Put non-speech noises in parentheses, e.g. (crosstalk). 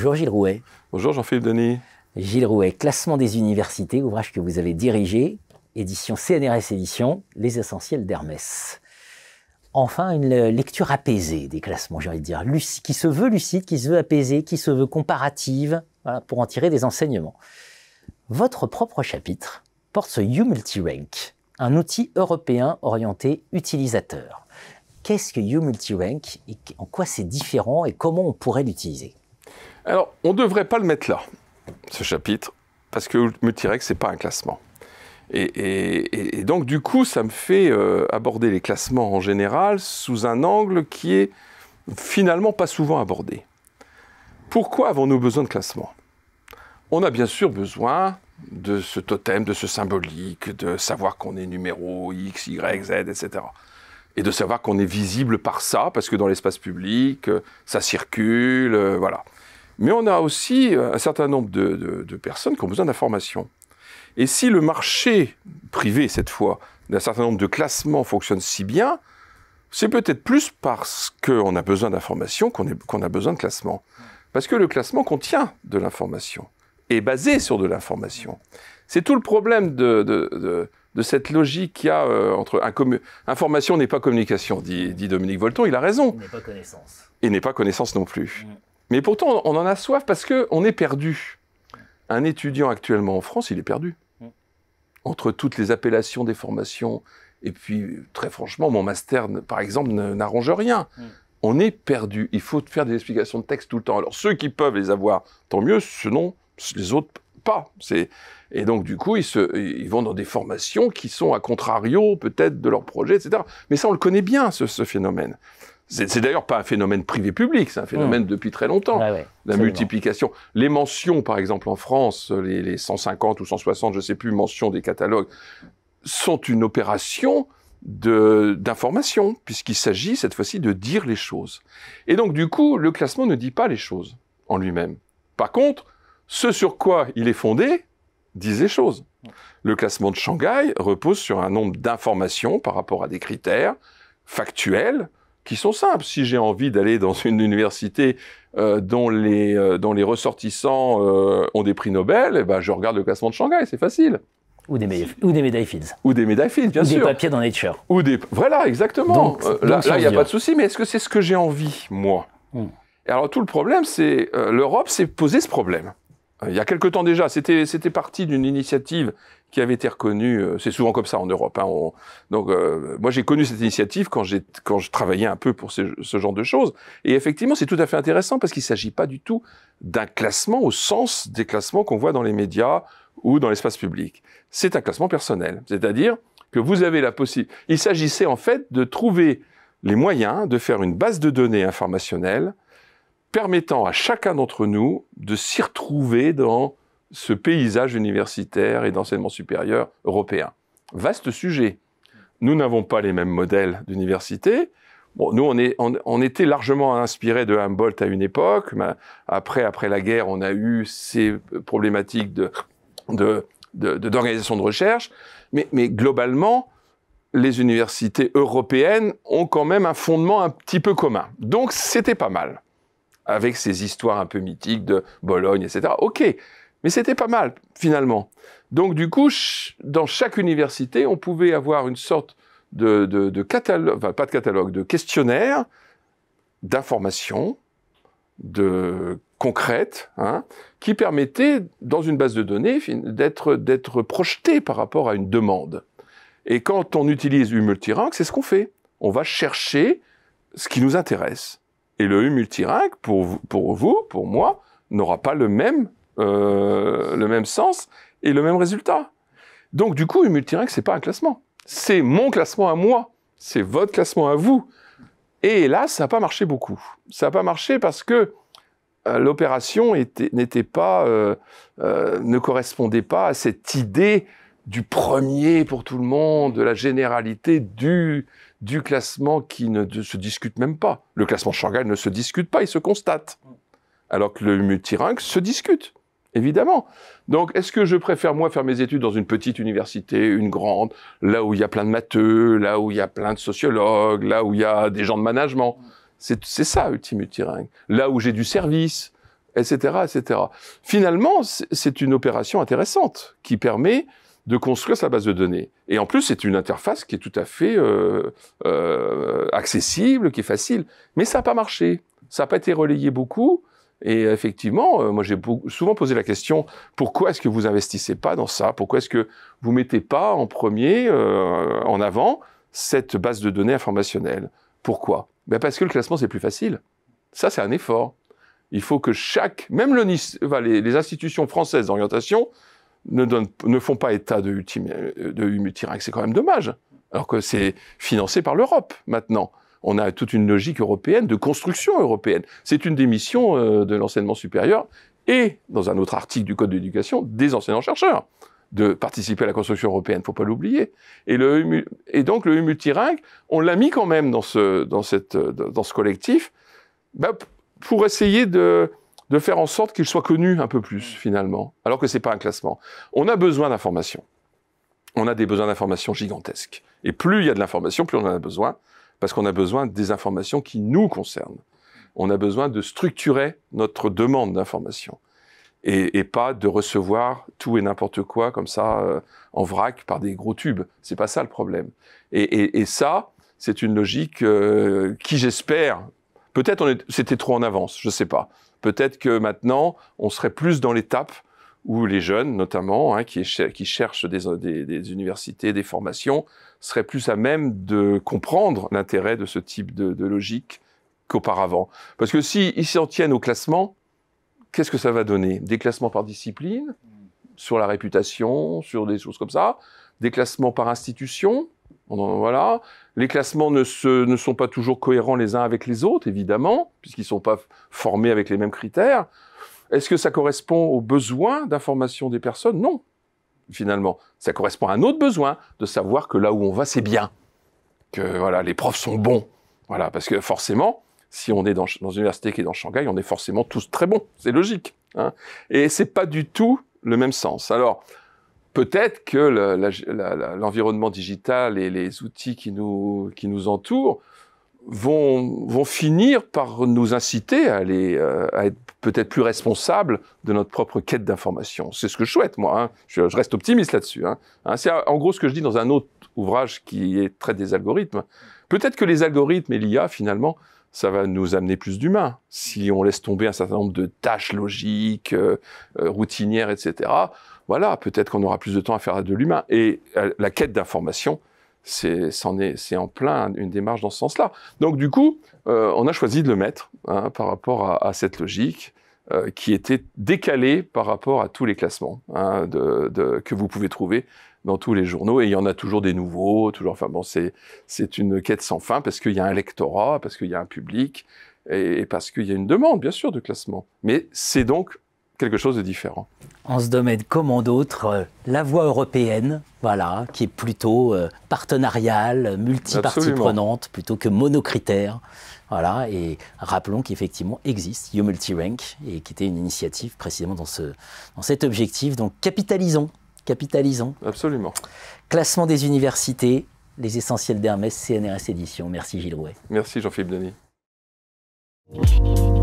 Bonjour Gilles Rouet. Bonjour Jean-Philippe Denis. Gilles Rouet, classement des universités, ouvrage que vous avez dirigé, édition CNRS Édition, Les Essentiels d'Hermès. Enfin, une lecture apaisée des classements, j'ai envie de dire, qui se veut lucide, qui se veut apaisée, qui se veut comparative, pour en tirer des enseignements. Votre propre chapitre porte ce U-Multirank, un outil européen orienté utilisateur. Qu'est-ce que U-Multirank et en quoi c'est différent et comment on pourrait l'utiliser alors, on ne devrait pas le mettre là, ce chapitre, parce que Multirex, ce n'est pas un classement. Et, donc, du coup, ça me fait euh, aborder les classements en général sous un angle qui est finalement pas souvent abordé. Pourquoi avons-nous besoin de classement On a bien sûr besoin de ce totem, de ce symbolique, de savoir qu'on est numéro X, Y, Z, etc. Et de savoir qu'on est visible par ça, parce que dans l'espace public, euh, ça circule, euh, voilà. Mais on a aussi euh, un certain nombre de, personnes qui ont besoin d'informations. Et si le marché privé, cette fois, d'un certain nombre de classements fonctionne si bien, c'est peut-être plus parce qu'on a besoin d'informations qu'on a besoin de classement. Parce que le classement contient de l'information, est basé sur de l'information. C'est tout le problème de, cette logique qu'il y a euh, entre information n'est pas communication, dit, Dominique Volton, il a raison. Et n'est pas connaissance. Il n'est pas connaissance non plus. Mm. Mais pourtant, on en a soif parce qu'on est perdu. Un étudiant actuellement en France, il est perdu. Mm. Entre toutes les appellations des formations, et puis très franchement, mon master, par exemple, n'arrange rien. Mm. On est perdu. Il faut faire des explications de texte tout le temps. Alors ceux qui peuvent les avoir, tant mieux, sinon les autres pas. Et donc du coup, ils, vont dans des formations qui sont à contrario peut-être de leur projet, etc. Mais ça, on le connaît bien, ce phénomène. C'est d'ailleurs pas un phénomène privé-public, c'est un phénomène hmm. depuis très longtemps. la multiplication. Les mentions, par exemple, en France, les, 150 ou 160, je ne sais plus, mentions des catalogues, sont une opération d'information, puisqu'il s'agit cette fois-ci de dire les choses. Et donc, du coup, le classement ne dit pas les choses en lui-même. Par contre, ce sur quoi il est fondé dit les choses. Le classement de Shanghai repose sur un nombre d'informations par rapport à des critères factuels qui sont simples. Si j'ai envie d'aller dans (laughs) une université euh, dont, les, euh, les ressortissants euh, ont des prix Nobel, eh ben, je regarde le classement de Shanghai, c'est facile. Ou des, médailles, ou des médailles Fields. Ou des médailles Fields, bien sûr. Ou des papiers dans Nature. Ou des... Voilà, exactement. là, il n'y a pas de souci, mais est-ce que c'est ce que j'ai envie, moi hmm. alors, tout le problème, c'est... L'Europe s'est posé ce problème. Il y a quelque temps déjà, c'était parti d'une initiative qui avait été reconnu. Euh, c'est souvent comme ça en Europe. Hein, donc, euh, moi, j'ai connu cette initiative quand, j'ai quand je travaillais un peu pour ce, ce genre de choses. Et effectivement, c'est tout à fait intéressant parce qu'il ne s'agit pas du tout d'un classement au sens des classements qu'on voit dans les médias ou dans l'espace public. C'est un classement personnel, c'est-à-dire que vous avez la possibilité. Il s'agissait en fait de trouver les moyens de faire une base de données informationnelle permettant à chacun d'entre nous de s'y retrouver dans ce paysage universitaire et d'enseignement supérieur européen. Vaste sujet. Nous n'avons pas les mêmes modèles d'université. nous, on, était largement inspiré de Humboldt à une époque. après, après la guerre, on a eu ces problématiques de, d'organisation de, recherche. mais, globalement, les universités européennes ont quand même un fondement un petit peu commun. Donc, c'était pas mal. Avec ces histoires un peu mythiques de Bologne, etc. OK. Mais c'était pas mal, finalement. Donc, du coup, dans chaque université, on pouvait avoir une sorte de, catalogue, pas de catalogue, de questionnaire d'informations de concrètes hein, qui permettait, dans une base de données, d'être, projeté par rapport à une demande. Et quand on utilise U-Multirank, c'est ce qu'on fait. On va chercher ce qui nous intéresse. Et le u pour vous, pour moi, n'aura pas le même euh, le même sens et le même résultat. Donc du coup, une ce c'est pas un classement. C'est mon classement à moi, c'est votre classement à vous. Et là, ça n'a pas marché beaucoup. Ça n'a pas marché parce que euh, l'opération n'était pas, euh, ne correspondait pas à cette idée du premier pour tout le monde, de la généralité, du, du classement qui ne se discute même pas. Le classement Shanghai ne se discute pas, il se constate. Alors que le multirank se discute évidemment. Donc, est-ce que je préfère, moi, faire mes études dans une petite université, une grande, là où il y a plein de matheux, là où il y a plein de sociologues, là où il y a des gens de management C'est ça, Ultime Là où j'ai du service, etc., etc. Finalement, c'est une opération intéressante qui permet de construire sa base de données. Et en plus, c'est une interface qui est tout à fait euh, euh, accessible, qui est facile. Mais ça n'a pas marché. Ça n'a pas été relayé beaucoup. Et effectivement, euh, moi j'ai souvent posé la question pourquoi est-ce que vous investissez pas dans ça Pourquoi est-ce que vous mettez pas en premier, euh, en avant, cette base de données informationnelle Pourquoi ben, parce que le classement c'est plus facile. Ça c'est un effort. Il faut que chaque, même les, institutions françaises d'orientation ne, font pas état de, multi de C'est quand même dommage. Alors que c'est financé par l'Europe maintenant on a toute une logique européenne, de construction européenne. C'est une des missions euh, de l'enseignement supérieur et, dans un autre article du Code d'éducation, des enseignants-chercheurs de participer à la construction européenne, faut pas l'oublier. Et, et donc le multilingue, on l'a mis quand même dans ce, collectif bah, pour essayer de, faire en sorte qu'il soit connu un peu plus finalement, alors que ce n'est pas un classement. On a besoin d'informations. On a des besoins d'informations gigantesques. Et plus il y a de l'information, plus on en a besoin parce qu'on a besoin des informations qui nous concernent. On a besoin de structurer notre demande d'informations et, pas de recevoir tout et n'importe quoi comme ça euh, en vrac par des gros tubes. C'est pas ça le problème. Et, ça, c'est une logique euh, qui, j'espère, peut-être c'était trop en avance, je sais pas. Peut-être que maintenant, on serait plus dans l'étape où les jeunes, notamment, hein, qui, cherchent des, universités, des formations, seraient plus à même de comprendre l'intérêt de ce type de, logique qu'auparavant. Parce que s'ils ils s'en tiennent au classement, qu'est-ce que ça va donner Des classements par discipline, sur la réputation, sur des choses comme ça, des classements par institution, voilà. Les classements ne, ne, sont pas toujours cohérents les uns avec les autres, évidemment, puisqu'ils ne sont pas formés avec les mêmes critères. Est-ce que ça correspond aux besoins d'information des personnes Non, finalement. Ça correspond à un autre besoin de savoir que là où on va, c'est bien. Que voilà, les profs sont bons. Voilà, parce que forcément, si on est dans, une université qui est dans Shanghai, on est forcément tous très bons. C'est logique. Hein. Et c'est pas du tout le même sens. Alors, peut-être que l'environnement digital et les outils qui nous entourent vont, finir par nous inciter euh, à, être peut-être plus responsables de notre propre quête d'information. C'est ce que je souhaite, moi. Hein. Je, reste optimiste là-dessus. Hein. Hein, c'est en gros ce que je dis dans un autre ouvrage qui est, très des algorithmes. Peut-être que les algorithmes et l'IA, finalement, ça va nous amener plus d'humains. Si on laisse tomber un certain nombre de tâches logiques, euh, euh, routinières, etc., voilà, peut-être qu'on aura plus de temps à faire de l'humain. Et la quête d'information, c'est est, en plein une démarche dans ce sens-là. Donc du coup, euh, on a choisi de le mettre hein, par rapport à, cette logique euh, qui était décalée par rapport à tous les classements hein, de, que vous pouvez trouver dans tous les journaux. Et il y en a toujours des nouveaux, toujours. Enfin bon, c'est une quête sans fin parce qu'il y a un lectorat, parce qu'il y a un public et, et parce qu'il y a une demande, bien sûr, de classement. Mais c'est donc quelque chose de différent. En ce domaine, comme en d'autres, euh, la voie européenne, voilà, qui est plutôt euh, partenariale, multipartie prenante, plutôt que monocritère. Voilà, et rappelons qu'effectivement existe YouMultiRank, et qui était une initiative précisément dans, ce, dans cet objectif. Donc capitalisons, capitalisons. Absolument. Classement des universités, les essentiels d'Hermès, CNRS Édition. Merci Gilles Rouet. Merci Jean-Philippe Denis.